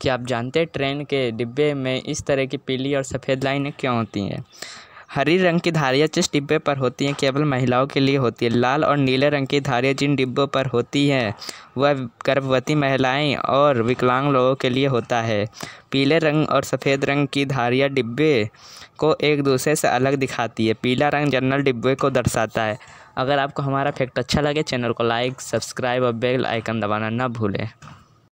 क्या आप जानते हैं ट्रेन के डिब्बे में इस तरह की पीली और सफ़ेद लाइनें क्यों होती हैं हरी रंग की धारियाँ जिस डिब्बे पर होती हैं केवल महिलाओं के लिए होती है लाल और नीले रंग की धारियाँ जिन डिब्बों पर होती हैं वह गर्भवती महिलाएं और विकलांग लोगों के लिए होता है पीले रंग और सफ़ेद रंग की धारियाँ डिब्बे को एक दूसरे से अलग दिखाती है पीला रंग जनरल डिब्बे को दर्शाता है अगर आपको हमारा फैक्ट अच्छा लगे चैनल को लाइक सब्सक्राइब और बेल आइकन दबाना ना भूलें